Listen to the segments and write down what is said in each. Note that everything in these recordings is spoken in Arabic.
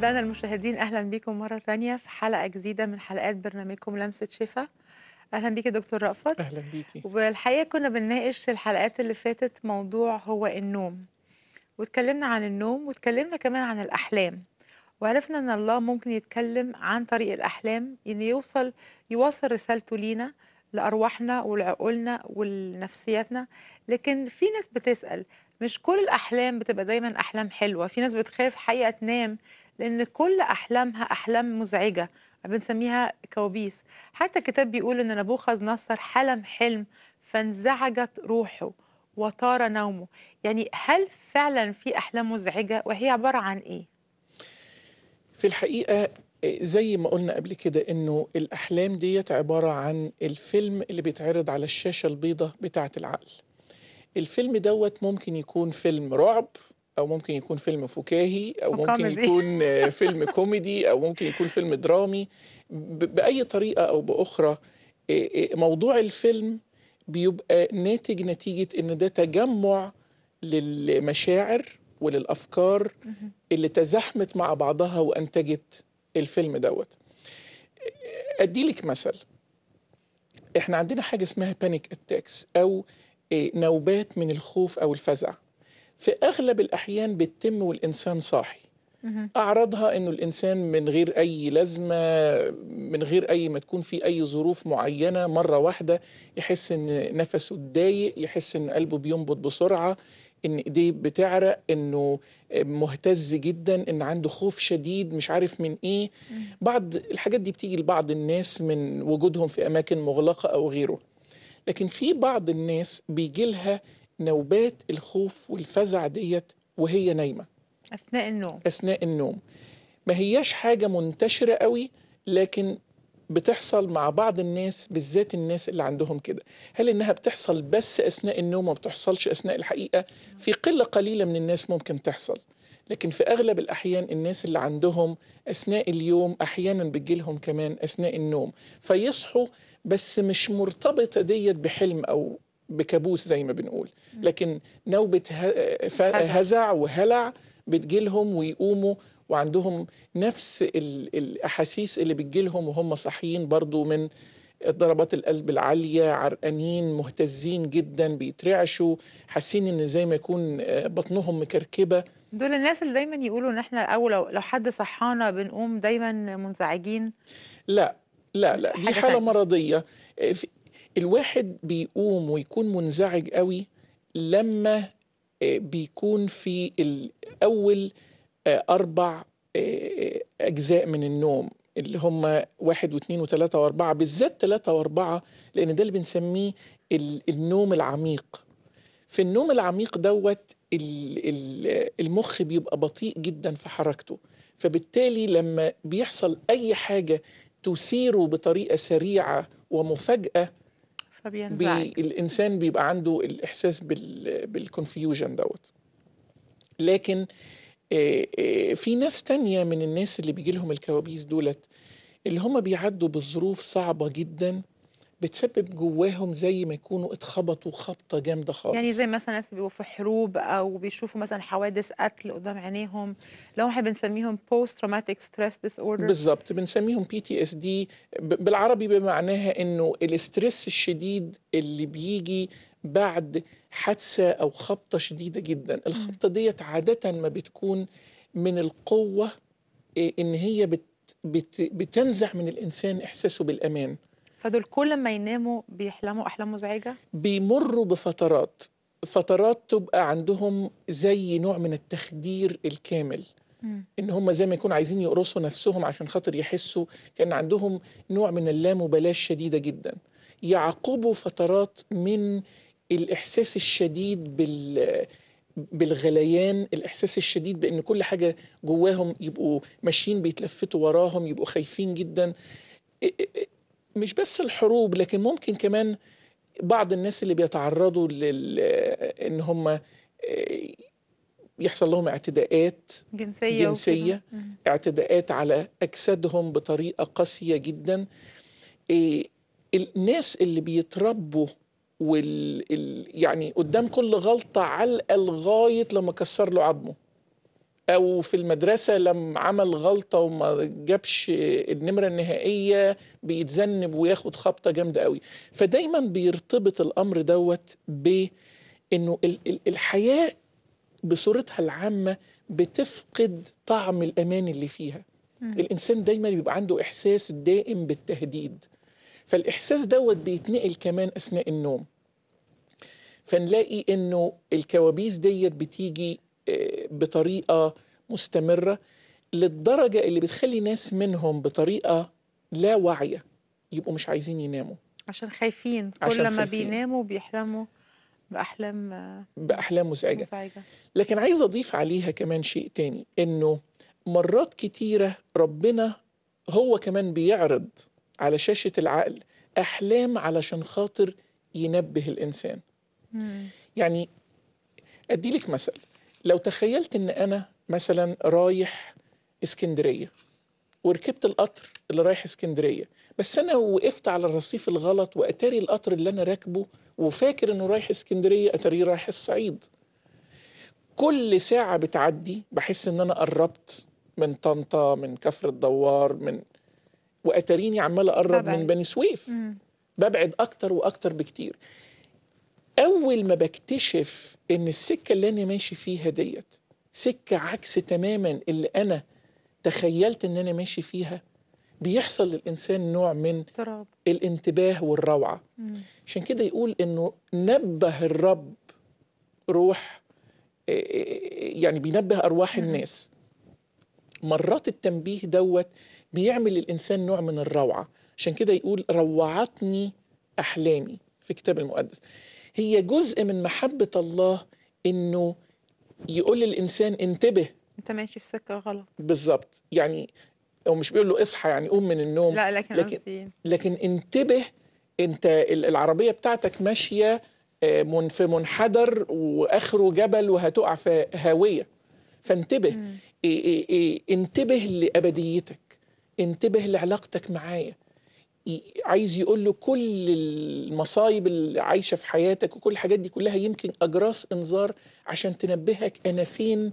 أحبائنا المشاهدين أهلا بكم مرة ثانية في حلقة جديدة من حلقات برنامجكم لمسة شفا أهلا بك دكتور رأفت أهلا بيكي والحقيقة كنا بنناقش الحلقات اللي فاتت موضوع هو النوم واتكلمنا عن النوم واتكلمنا كمان عن الأحلام وعرفنا أن الله ممكن يتكلم عن طريق الأحلام إن يوصل يواصل رسالته لينا لأرواحنا ولعقولنا ولنفسياتنا لكن في ناس بتسأل مش كل الأحلام بتبقى دايما أحلام حلوة في ناس بتخاف حقيقة تنام لأن كل أحلامها أحلام مزعجة بنسميها كوابيس حتى الكتاب بيقول إن نبوخذ نصر حلم حلم فانزعجت روحه وطار نومه يعني هل فعلا في أحلام مزعجة وهي عبارة عن إيه؟ في الحقيقة زي ما قلنا قبل كده انه الاحلام ديت عباره عن الفيلم اللي بيتعرض على الشاشه البيضاء بتاعه العقل الفيلم دوت ممكن يكون فيلم رعب او ممكن يكون فيلم فكاهي او ممكن يكون آه، فيلم كوميدي او ممكن يكون فيلم درامي باي طريقه او باخرى آه، آه، موضوع الفيلم بيبقى ناتج نتيجه ان ده تجمع للمشاعر وللافكار اللي تزاحمت مع بعضها وانتجت الفيلم دوت اديلك مثل احنا عندنا حاجه اسمها بانيك اتاكس او نوبات من الخوف او الفزع في اغلب الاحيان بتتم والانسان صاحي اعرضها انه الانسان من غير اي لازمه من غير اي ما تكون في اي ظروف معينه مره واحده يحس ان نفسه اتضايق يحس ان قلبه بينبض بسرعه ان ايديه بتعرق انه مهتز جدا ان عنده خوف شديد مش عارف من ايه بعض الحاجات دي بتيجي لبعض الناس من وجودهم في اماكن مغلقه او غيره لكن في بعض الناس بيجي لها نوبات الخوف والفزع ديت وهي نايمة أثناء النوم أثناء النوم ما هياش حاجة منتشرة قوي لكن بتحصل مع بعض الناس بالذات الناس اللي عندهم كده هل انها بتحصل بس اثناء النوم وما بتحصلش اثناء الحقيقه في قله قليله من الناس ممكن تحصل لكن في اغلب الاحيان الناس اللي عندهم اثناء اليوم احيانا بتجيلهم كمان اثناء النوم فيصحوا بس مش مرتبطه ديت بحلم او بكابوس زي ما بنقول لكن نوبة هزع وهلع بتجيلهم ويقوموا وعندهم نفس الأحاسيس اللي بتجيلهم وهم صاحيين برضو من ضربات القلب العالية عرقانين مهتزين جدا بيترعشوا حاسين ان زي ما يكون آه، بطنهم مكركبة دول الناس اللي دايما يقولوا ان احنا الاول لو حد صحانا بنقوم دايما منزعجين لا لا لا دي حالة مرضية آه، الواحد بيقوم ويكون منزعج قوي لما آه، بيكون في الاول آه، اربع آه، اجزاء من النوم اللي هم واحد واثنين وثلاثة واربعة بالذات ثلاثة واربعة لأن ده اللي بنسميه النوم العميق في النوم العميق دوت المخ بيبقى بطيء جدا في حركته فبالتالي لما بيحصل أي حاجة تثيره بطريقة سريعة ومفاجأة فبينزعج بي الانسان بيبقى عنده الاحساس بالكونفيوجن دوت لكن آه، آه، في ناس تانية من الناس اللي بيجي لهم الكوابيس دولت اللي هم بيعدوا بظروف صعبة جدا بتسبب جواهم زي ما يكونوا اتخبطوا خبطه جامده خالص يعني زي مثلا ناس بيبقوا في حروب او بيشوفوا مثلا حوادث قتل قدام عينيهم لو احنا بنسميهم بوست تروماتيك ستريس ديس اوردر بالظبط بنسميهم بي تي اس دي بالعربي بمعناها انه الاسترس الشديد اللي بيجي بعد حادثه او خبطه شديده جدا الخبطه ديت عاده ما بتكون من القوه إيه، ان هي بت بت بتنزع من الانسان احساسه بالامان فدول كل ما يناموا بيحلموا احلام مزعجه بيمروا بفترات فترات تبقى عندهم زي نوع من التخدير الكامل ان هم زي ما يكونوا عايزين يقرصوا نفسهم عشان خاطر يحسوا كان عندهم نوع من اللامبالاه الشديده جدا يعقبوا فترات من الاحساس الشديد بال بالغليان الاحساس الشديد بان كل حاجه جواهم يبقوا ماشيين بيتلفتوا وراهم يبقوا خايفين جدا مش بس الحروب لكن ممكن كمان بعض الناس اللي بيتعرضوا لل ان هم آه، يحصل لهم اعتداءات جنسية, جنسية اعتداءات على أجسادهم بطريقة قاسية جدا إيه، الناس اللي بيتربوا وال... يعني قدام كل غلطة علقة لغاية لما كسر له عظمه او في المدرسه لما عمل غلطه وما جابش النمره النهائيه بيتذنب وياخد خبطه جامده قوي فدايما بيرتبط الامر دوت بانه انه الحياه بصورتها العامه بتفقد طعم الامان اللي فيها م. الانسان دايما بيبقى عنده احساس دائم بالتهديد فالاحساس دوت بيتنقل كمان اثناء النوم فنلاقي انه الكوابيس ديت بتيجي بطريقه مستمره للدرجه اللي بتخلي ناس منهم بطريقه لا واعيه يبقوا مش عايزين يناموا عشان خايفين كل عشان ما بيناموا بيحلموا باحلام آه، باحلام مزعجه, مزعجة. لكن عايز اضيف عليها كمان شيء تاني انه مرات كتيره ربنا هو كمان بيعرض على شاشه العقل احلام علشان خاطر ينبه الانسان مم. يعني ادي لك مثل لو تخيلت ان انا مثلا رايح اسكندريه وركبت القطر اللي رايح اسكندريه بس انا وقفت على الرصيف الغلط واتاري القطر اللي انا راكبه وفاكر انه رايح اسكندريه اتاريه رايح الصعيد كل ساعه بتعدي بحس ان انا قربت من طنطا من كفر الدوار من واتاريني عمال اقرب من بني سويف مم. ببعد اكتر واكتر بكتير اول ما بكتشف ان السكه اللي انا ماشي فيها ديت سكه عكس تماما اللي انا تخيلت ان انا ماشي فيها بيحصل للانسان نوع من طراب. الانتباه والروعه عشان كده يقول انه نبه الرب روح آه، آه، آه، يعني بينبه ارواح مم. الناس مرات التنبيه دوت بيعمل الإنسان نوع من الروعه عشان كده يقول روعتني احلامي في الكتاب المقدس هي جزء من محبة الله إنه يقول للإنسان انتبه أنت ماشي في سكة غلط بالظبط يعني هو مش بيقول له اصحى يعني قوم من النوم لا لكن لكن, إيه؟ لكن انتبه أنت العربية بتاعتك ماشية آه، من في منحدر واخره جبل وهتقع في هاويه فانتبه إيه إيه إيه انتبه لابديتك انتبه لعلاقتك معايا عايز يقول له كل المصايب اللي عايشه في حياتك وكل الحاجات دي كلها يمكن اجراس انذار عشان تنبهك انا فين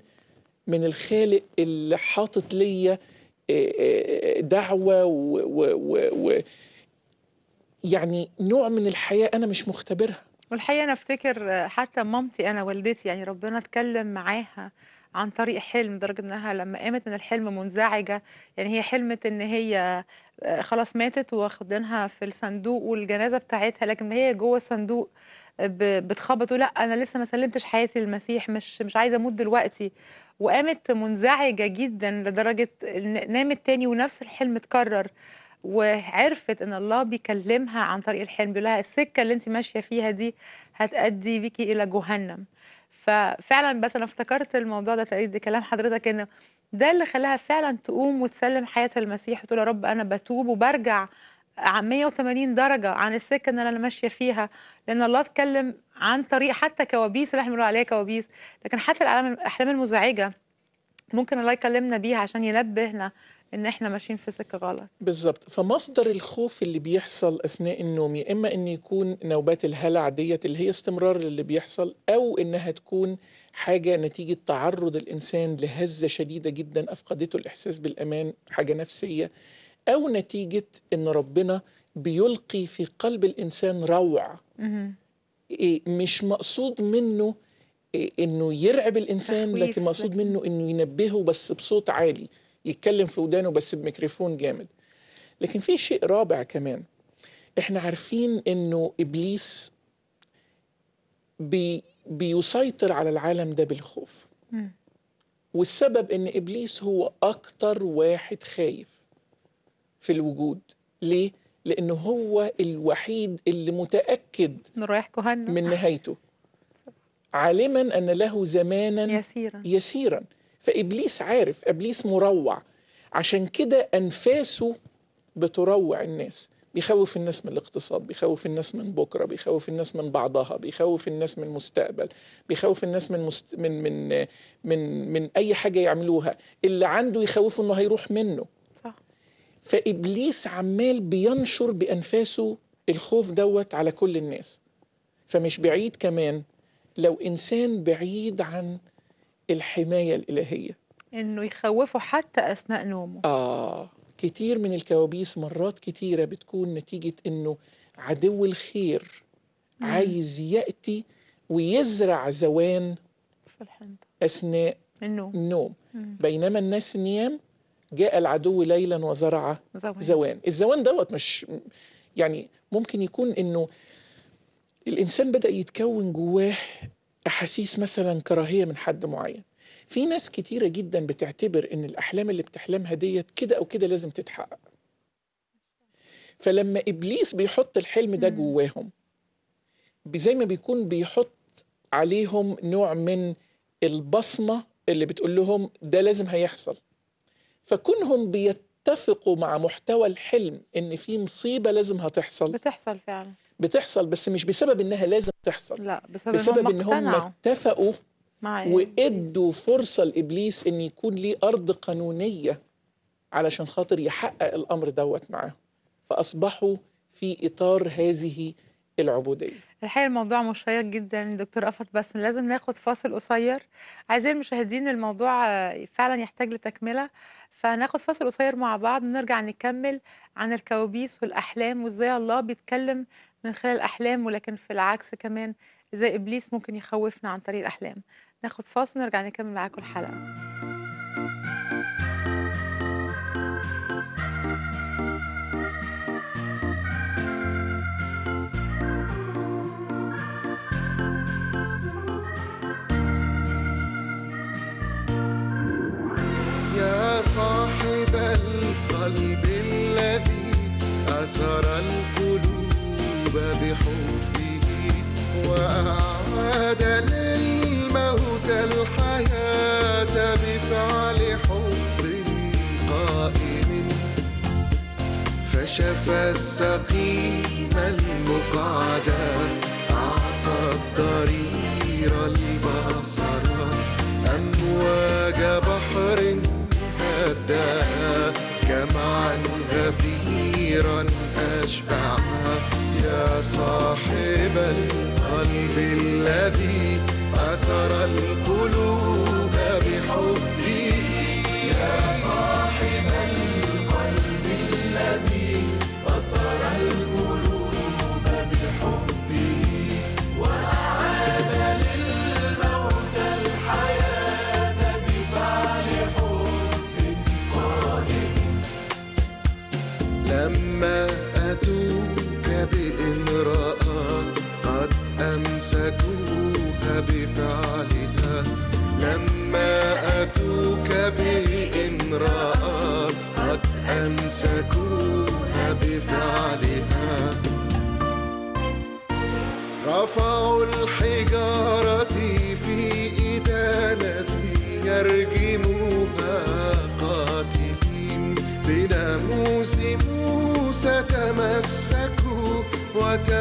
من الخالق اللي حاطط ليا آه، آه، آه، دعوه و, و, و, و يعني نوع من الحياه انا مش مختبرها والحقيقه انا افتكر حتى مامتي انا والدتي يعني ربنا اتكلم معاها عن طريق حلم لدرجه انها لما قامت من الحلم منزعجه يعني هي حلمت ان هي آه، خلاص ماتت واخدينها في الصندوق والجنازه بتاعتها لكن هي جوه الصندوق آه، بتخبط لا انا لسه ما سلمتش حياتي للمسيح مش مش عايزه اموت دلوقتي وقامت منزعجه جدا لدرجه نامت تاني ونفس الحلم اتكرر وعرفت ان الله بيكلمها عن طريق الحلم بيقول لها السكه اللي انت ماشيه فيها دي هتأدي بيكي الى جهنم ففعلا بس انا افتكرت الموضوع ده تأييد كلام حضرتك انه ده اللي خلاها فعلا تقوم وتسلم حياتها للمسيح وتقول يا رب انا بتوب وبرجع عن 180 درجة عن السكة اللي أنا ماشية فيها لأن الله اتكلم عن طريق حتى كوابيس اللي احنا بنقول عليها كوابيس لكن حتى الأحلام المزعجة ممكن الله يكلمنا بيها عشان ينبهنا ان احنا ماشيين في سكه غلط بالظبط فمصدر الخوف اللي بيحصل اثناء النوم يا اما ان يكون نوبات الهلع ديت اللي هي استمرار للي بيحصل او انها تكون حاجه نتيجه تعرض الانسان لهزه شديده جدا افقدته الاحساس بالامان حاجه نفسيه او نتيجه ان ربنا بيلقي في قلب الانسان روع إيه، مش مقصود منه إيه، انه يرعب الانسان لكن مقصود منه انه ينبهه بس بصوت عالي يتكلم في ودانه بس بميكروفون جامد لكن في شيء رابع كمان احنا عارفين انه ابليس بي بيسيطر على العالم ده بالخوف والسبب ان ابليس هو اكتر واحد خايف في الوجود ليه لانه هو الوحيد اللي متاكد رايح كهنم من نهايته عالما ان له زمانا يسيرا, يسيرا. فابليس عارف ابليس مروع عشان كده انفاسه بتروع الناس بيخوف الناس من الاقتصاد بيخوف الناس من بكره بيخوف الناس من بعضها بيخوف الناس من المستقبل بيخوف الناس من مست... من من من من اي حاجه يعملوها اللي عنده يخوفه انه هيروح منه صح فابليس عمال بينشر بانفاسه الخوف دوت على كل الناس فمش بعيد كمان لو انسان بعيد عن الحماية الإلهية إنه يخوفه حتى أثناء نومه آه كتير من الكوابيس مرات كتيرة بتكون نتيجة إنه عدو الخير مم. عايز يأتي ويزرع زوان في الحنطة أثناء النوم, النوم. بينما الناس نيام جاء العدو ليلا وزرع زوان, زوان. الزوان دوت مش يعني ممكن يكون انه الانسان بدا يتكون جواه أحاسيس مثلا كراهية من حد معين في ناس كتيرة جدا بتعتبر إن الأحلام اللي بتحلمها ديت كده أو كده لازم تتحقق فلما إبليس بيحط الحلم ده جواهم زي ما بيكون بيحط عليهم نوع من البصمة اللي بتقول لهم ده لازم هيحصل فكونهم بيتفقوا مع محتوى الحلم إن في مصيبة لازم هتحصل بتحصل فعلا بتحصل بس مش بسبب انها لازم تحصل لا بسبب, بسبب ان هم اتفقوا وادوا فرصه لابليس ان يكون ليه ارض قانونيه علشان خاطر يحقق الامر دوت معاهم فاصبحوا في اطار هذه العبوديه الحقيقه الموضوع مشيق جدا دكتور افت بس لازم ناخد فاصل قصير عايزين المشاهدين الموضوع فعلا يحتاج لتكمله فهناخد فاصل قصير مع بعض ونرجع نكمل عن الكوابيس والأحلام وإزاي الله بيتكلم من خلال الأحلام ولكن في العكس كمان إزاي إبليس ممكن يخوفنا عن طريق الأحلام ناخد فاصل ونرجع نكمل معاكم الحلقة وسرى القلوب بحبه وأعاد للموت الحياة بفعل حب قائم فشفى السقيم المقعدات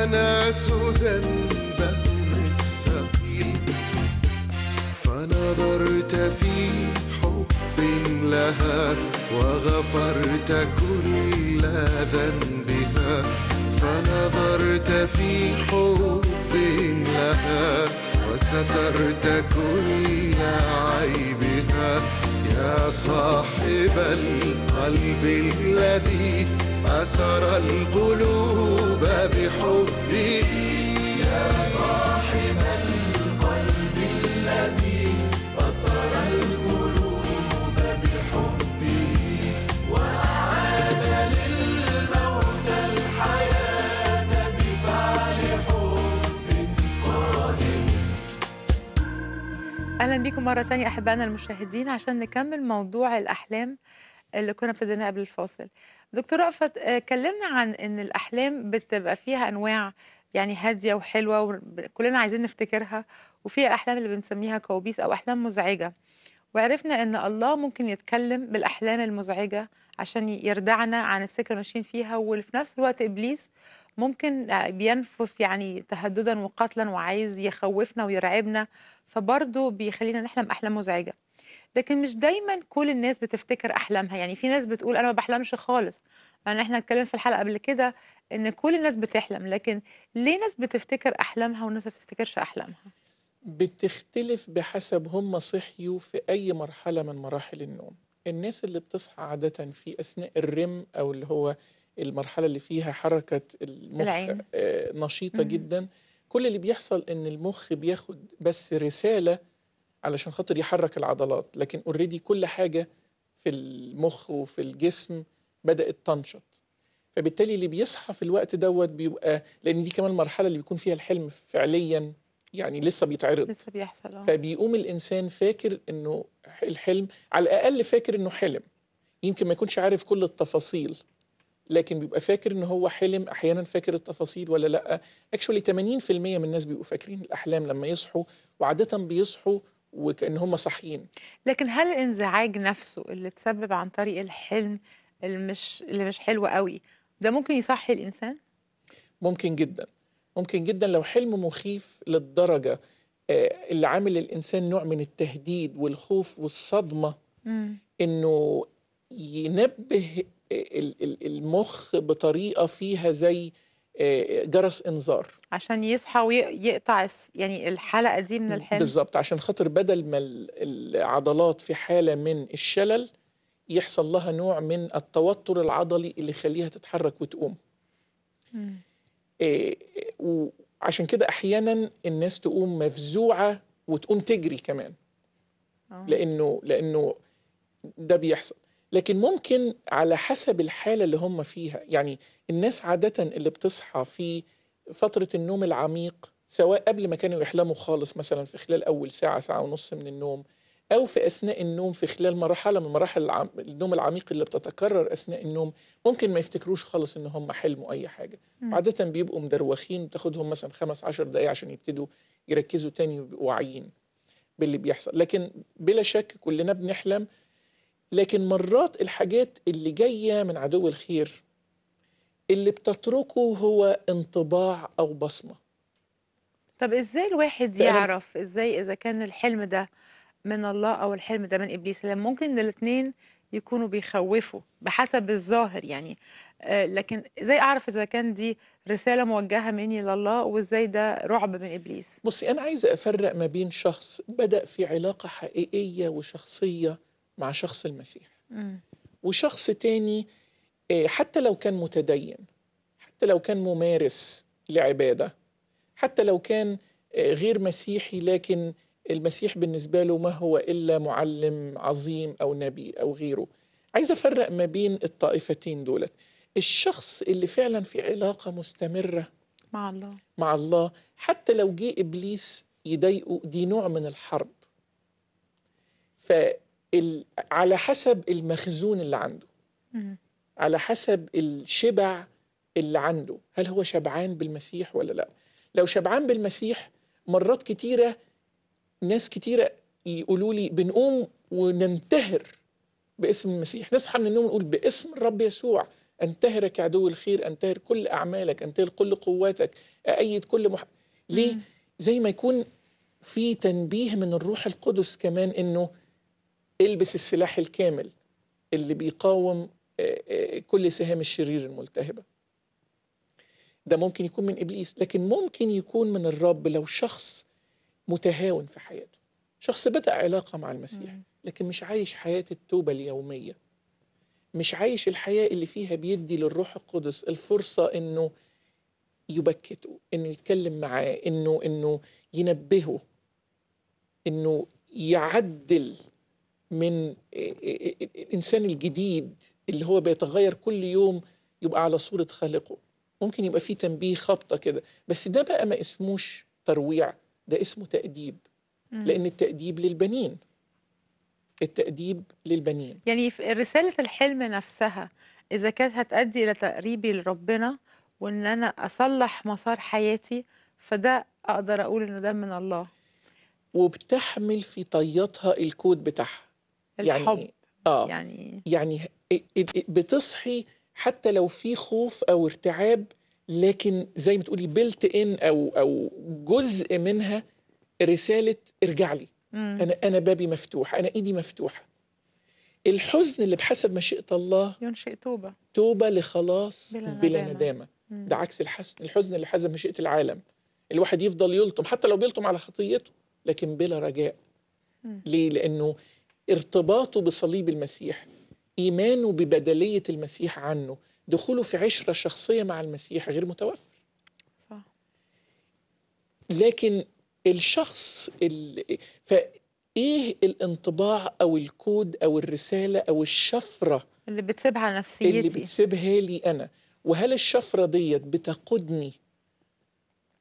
الناس ذنبهم الثقيل فنظرت في حب لها وغفرت كل ذنبها فنظرت في حب لها وسترت كل عيبها يا صاحب القلب الذي أسر القلوب بحبه يا صاحب القلب الذي أسر القلوب بحبه وأعاد للموت الحياة بفعل حب قادم أهلا بكم مرة ثانية أحبائنا المشاهدين عشان نكمل موضوع الأحلام اللي كنا ابتديناه قبل الفاصل دكتور رأفت كلمنا عن ان الاحلام بتبقى فيها انواع يعني هاديه وحلوه وكلنا عايزين نفتكرها وفي الاحلام اللي بنسميها كوابيس او احلام مزعجه وعرفنا ان الله ممكن يتكلم بالاحلام المزعجه عشان يردعنا عن السكه اللي ماشيين فيها وفي نفس الوقت ابليس ممكن آه، بينفث يعني تهددا وقتلا وعايز يخوفنا ويرعبنا فبرضه بيخلينا نحلم احلام مزعجه لكن مش دايما كل الناس بتفتكر احلامها يعني في ناس بتقول انا ما بحلمش خالص يعني احنا اتكلمنا في الحلقه قبل كده ان كل الناس بتحلم لكن ليه ناس بتفتكر احلامها وناس ما بتفتكرش احلامها بتختلف بحسب هم صحيوا في اي مرحله من مراحل النوم الناس اللي بتصحى عاده في اثناء الرم او اللي هو المرحله اللي فيها حركه المخ العين. آه، نشيطه جدا كل اللي بيحصل ان المخ بياخد بس رساله علشان خاطر يحرك العضلات لكن اوريدي كل حاجه في المخ وفي الجسم بدات تنشط فبالتالي اللي بيصحى في الوقت دوت بيبقى لان دي كمان المرحله اللي بيكون فيها الحلم فعليا يعني لسه بيتعرض لسه بيحصل آه. فبيقوم الانسان فاكر انه الحلم على الاقل فاكر انه حلم يمكن ما يكونش عارف كل التفاصيل لكن بيبقى فاكر ان هو حلم احيانا فاكر التفاصيل ولا لا اكشولي 80% من الناس بيبقوا فاكرين الاحلام لما يصحوا وعاده بيصحوا وكأن هم صحيين لكن هل الانزعاج نفسه اللي تسبب عن طريق الحلم اللي مش اللي مش حلو قوي ده ممكن يصحي الانسان ممكن جدا ممكن جدا لو حلم مخيف للدرجه آه، اللي عامل الانسان نوع من التهديد والخوف والصدمه م. انه ينبه المخ بطريقه فيها زي آه، جرس انذار عشان يصحى ويقطع يعني الحلقه دي من الحلم بالظبط عشان خاطر بدل ما العضلات في حاله من الشلل يحصل لها نوع من التوتر العضلي اللي يخليها تتحرك وتقوم إيه وعشان كده احيانا الناس تقوم مفزوعه وتقوم تجري كمان أوه. لانه لانه ده بيحصل لكن ممكن على حسب الحالة اللي هم فيها يعني الناس عادة اللي بتصحى في فترة النوم العميق سواء قبل ما كانوا يحلموا خالص مثلا في خلال أول ساعة ساعة ونص من النوم أو في أثناء النوم في خلال مرحلة من مراحل النوم العميق اللي بتتكرر أثناء النوم ممكن ما يفتكروش خالص إن هم حلموا أي حاجة م. عادة بيبقوا مدروخين بتاخدهم مثلا خمس عشر دقايق عشان يبتدوا يركزوا تاني ويبقوا واعيين باللي بيحصل لكن بلا شك كلنا بنحلم لكن مرات الحاجات اللي جايه من عدو الخير اللي بتتركه هو انطباع او بصمه طب ازاي الواحد يعرف ازاي اذا كان الحلم ده من الله او الحلم ده من ابليس لان ممكن الاثنين يكونوا بيخوفوا بحسب الظاهر يعني آه، لكن ازاي اعرف اذا كان دي رساله موجهه مني لله وازاي ده رعب من ابليس بصي انا عايزه افرق ما بين شخص بدا في علاقه حقيقيه وشخصيه مع شخص المسيح وشخص تاني آه، حتى لو كان متدين حتى لو كان ممارس لعبادة حتى لو كان آه، غير مسيحي لكن المسيح بالنسبة له ما هو إلا معلم عظيم أو نبي أو غيره عايز أفرق ما بين الطائفتين دولت الشخص اللي فعلا في علاقة مستمرة مع الله مع الله حتى لو جه إبليس يضايقه دي نوع من الحرب ف على حسب المخزون اللي عنده على حسب الشبع اللي عنده هل هو شبعان بالمسيح ولا لا لو شبعان بالمسيح مرات كتيرة ناس كتيرة يقولوا لي بنقوم وننتهر باسم المسيح نصحى من النوم نقول باسم الرب يسوع انتهرك عدو الخير انتهر كل اعمالك انتهر كل قواتك اأيد كل مح... ليه زي ما يكون في تنبيه من الروح القدس كمان انه البس السلاح الكامل اللي بيقاوم آه، آه، كل سهام الشرير الملتهبه ده ممكن يكون من ابليس لكن ممكن يكون من الرب لو شخص متهاون في حياته شخص بدا علاقه مع المسيح لكن مش عايش حياه التوبه اليوميه مش عايش الحياه اللي فيها بيدي للروح القدس الفرصه انه يبكته انه يتكلم معاه انه انه ينبهه انه يعدل من الانسان الجديد اللي هو بيتغير كل يوم يبقى على صوره خالقه ممكن يبقى فيه تنبيه خبطه كده بس ده بقى ما اسموش ترويع ده اسمه تاديب لان التاديب للبنين التاديب للبنين يعني رساله الحلم نفسها اذا كانت هتؤدي الى تقريبي لربنا وان انا اصلح مسار حياتي فده اقدر اقول انه ده من الله وبتحمل في طياتها الكود بتاعها يعني الحب يعني آه يعني, يعني بتصحي حتى لو في خوف أو ارتعاب لكن زي ما تقولي بلت ان او او جزء منها رساله ارجع لي مم. انا انا بابي مفتوح انا ايدي مفتوحه الحزن اللي بحسب مشيئه الله ينشئ توبه توبه لخلاص بلا, بلا ندامه, ندامة. مم. ده عكس الحزن الحزن اللي حسب مشيئه العالم الواحد يفضل يلطم حتى لو بيلطم على خطيته لكن بلا رجاء مم. ليه لانه ارتباطه بصليب المسيح ايمانه ببدليه المسيح عنه دخوله في عشره شخصيه مع المسيح غير متوفر صح لكن الشخص فايه الانطباع او الكود او الرساله او الشفره اللي بتسيبها نفسيتي اللي بتسيبها لي انا وهل الشفره ديت بتقودني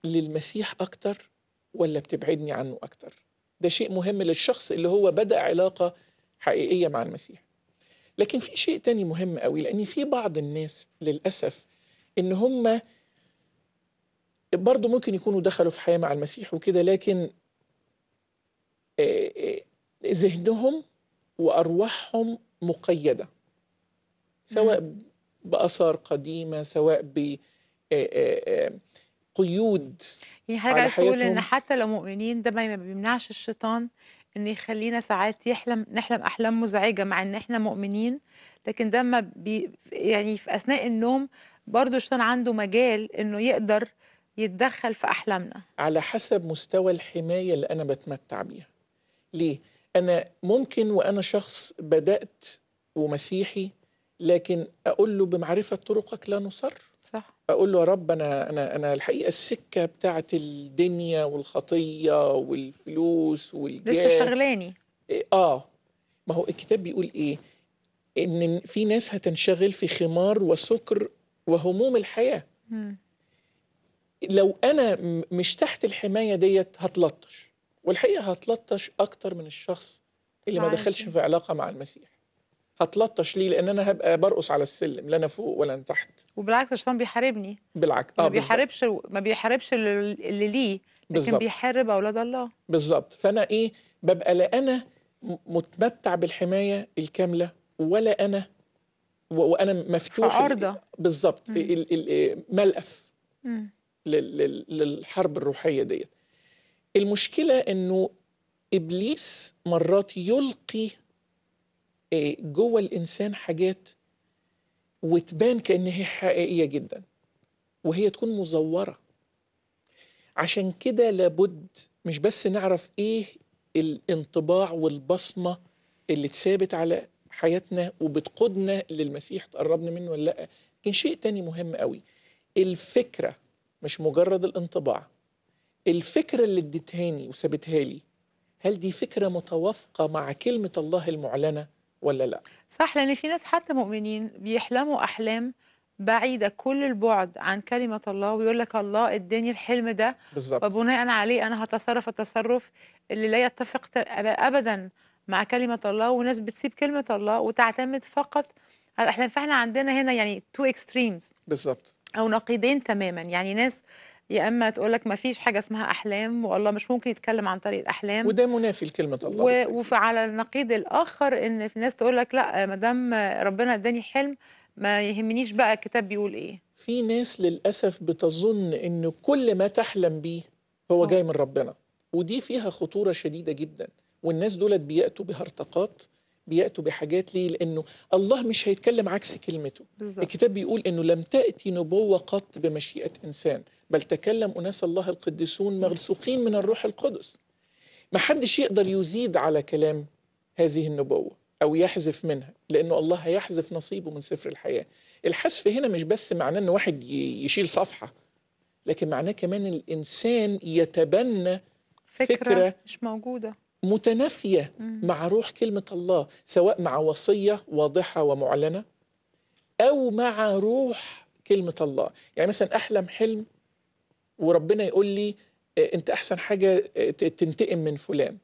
للمسيح اكتر ولا بتبعدني عنه اكتر ده شيء مهم للشخص اللي هو بدأ علاقة حقيقية مع المسيح لكن في شيء تاني مهم قوي لأن في بعض الناس للأسف إن هم برضه ممكن يكونوا دخلوا في حياة مع المسيح وكده لكن آه، آه، ذهنهم وأرواحهم مقيدة سواء بآثار قديمة سواء ب آه، قيود يعني حاجه عايز تقول ان حتى لو مؤمنين ده ما بيمنعش الشيطان ان يخلينا ساعات يحلم نحلم احلام مزعجه مع ان احنا مؤمنين لكن ده ما بي يعني في اثناء النوم برضه الشيطان عنده مجال انه يقدر يتدخل في احلامنا على حسب مستوى الحمايه اللي انا بتمتع بيها ليه انا ممكن وانا شخص بدات ومسيحي لكن اقول له بمعرفه طرقك لا نصر صح اقول له يا رب انا انا انا الحقيقه السكه بتاعت الدنيا والخطيه والفلوس والجاه لسه شغلاني إيه، اه ما هو الكتاب بيقول ايه ان في ناس هتنشغل في خمار وسكر وهموم الحياه م. لو انا مش تحت الحمايه ديت هتلطش والحقيقه هتلطش اكتر من الشخص اللي ما دخلش في علاقه مع المسيح هتلطش ليه لان انا هبقى برقص على السلم لا انا فوق ولا انا تحت وبالعكس الشيطان بيحاربني بالعكس آه ما بيحاربش ما بيحاربش اللي ليه لكن بالزبط. بيحارب اولاد الله بالظبط فانا ايه ببقى لا انا متمتع بالحمايه الكامله ولا انا وانا مفتوح عرضه بالظبط آه، ملقف للحرب الروحيه ديت المشكله انه ابليس مرات يلقي إيه، جوه الانسان حاجات وتبان كان هي حقيقيه جدا وهي تكون مزوره عشان كده لابد مش بس نعرف ايه الانطباع والبصمه اللي اتثابت على حياتنا وبتقودنا للمسيح تقربنا منه ولا لا لكن شيء تاني مهم قوي الفكره مش مجرد الانطباع الفكره اللي اديتهاني وسابتها لي هل دي فكره متوافقه مع كلمه الله المعلنه ولا لا صح لان في ناس حتى مؤمنين بيحلموا احلام بعيدة كل البعد عن كلمة الله ويقول لك الله اداني الحلم ده بالظبط وبناء عليه أنا هتصرف التصرف اللي لا يتفق أبدا مع كلمة الله وناس بتسيب كلمة الله وتعتمد فقط على الأحلام فإحنا عندنا هنا يعني تو اكستريمز بالظبط أو نقيضين تماما يعني ناس يا اما تقول لك ما فيش حاجه اسمها احلام والله مش ممكن يتكلم عن طريق الاحلام وده منافي لكلمه الله و... وعلى النقيض الاخر ان في ناس تقول لك لا ما دام ربنا اداني حلم ما يهمنيش بقى الكتاب بيقول ايه في ناس للاسف بتظن ان كل ما تحلم بيه هو أوه. جاي من ربنا ودي فيها خطوره شديده جدا والناس دولت بياتوا بهرطقات بيأتوا بحاجات ليه؟ لأنه الله مش هيتكلم عكس كلمته بالزبط. الكتاب بيقول أنه لم تأتي نبوة قط بمشيئة إنسان بل تكلم أناس الله القديسون مغسوخين من الروح القدس ما حدش يقدر يزيد على كلام هذه النبوة أو يحذف منها لأنه الله هيحذف نصيبه من سفر الحياة الحذف هنا مش بس معناه أن واحد يشيل صفحة لكن معناه كمان الإنسان يتبنى فكرة, فكرة مش موجودة متنافية مع روح كلمة الله سواء مع وصية واضحة ومعلنة أو مع روح كلمة الله يعني مثلا أحلم حلم وربنا يقول لي آه، أنت أحسن حاجة آه، تنتقم من فلان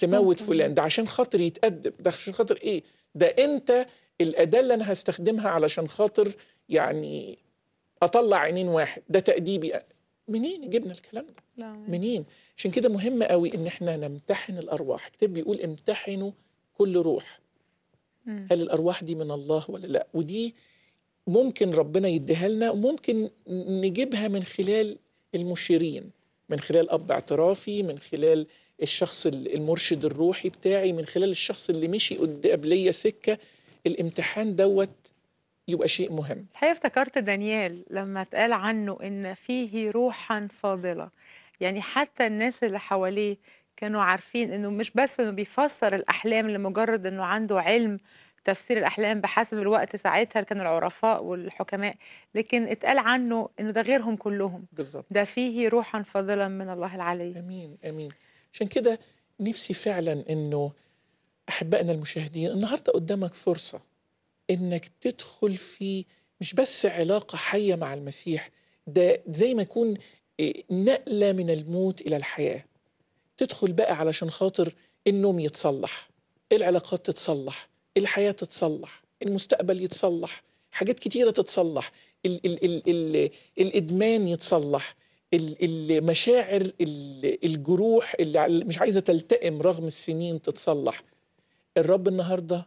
تموت فلان ده عشان خاطر يتأدب ده عشان خاطر إيه ده أنت الأداة اللي أنا هستخدمها علشان خاطر يعني أطلع عينين واحد ده تأديبي منين جبنا الكلام ده منين عشان كده مهم قوي ان احنا نمتحن الارواح الكتاب بيقول امتحنوا كل روح هل الارواح دي من الله ولا لا ودي ممكن ربنا يديها لنا وممكن نجيبها من خلال المشيرين من خلال اب اعترافي من خلال الشخص المرشد الروحي بتاعي من خلال الشخص اللي مشي قد قبليه سكه الامتحان دوت يبقى شيء مهم الحقيقه افتكرت دانيال لما اتقال عنه ان فيه روحا فاضله يعني حتى الناس اللي حواليه كانوا عارفين انه مش بس انه بيفسر الاحلام لمجرد انه عنده علم تفسير الاحلام بحسب الوقت ساعتها كانوا العرفاء والحكماء لكن اتقال عنه انه ده غيرهم كلهم بالظبط ده فيه روحا فاضلا من الله العلي امين امين عشان كده نفسي فعلا انه احبائنا المشاهدين النهارده قدامك فرصه انك تدخل في مش بس علاقه حيه مع المسيح ده زي ما يكون آه، نقله من الموت الى الحياه تدخل بقى علشان خاطر النوم يتصلح العلاقات تتصلح الحياه تتصلح المستقبل يتصلح حاجات كتيره تتصلح ال ال ال ال الادمان يتصلح المشاعر الجروح اللي مش عايزه تلتئم رغم السنين تتصلح الرب النهارده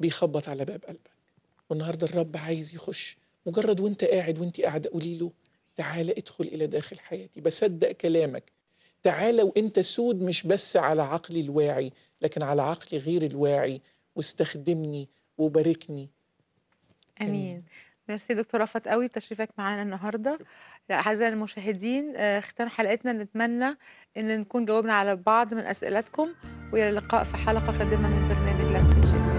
بيخبط على باب قلبك والنهارده الرب عايز يخش مجرد وانت قاعد وانت قاعده قولي له تعالى ادخل الى داخل حياتي بصدق كلامك تعالى وانت سود مش بس على عقلي الواعي لكن على عقلي غير الواعي واستخدمني وباركني امين, ميرسي دكتور رفت قوي بتشريفك معانا النهارده اعزائي المشاهدين آه، ختام حلقتنا نتمنى ان نكون جاوبنا على بعض من اسئلتكم والى اللقاء في حلقه قادمه من برنامج لمسه شفاء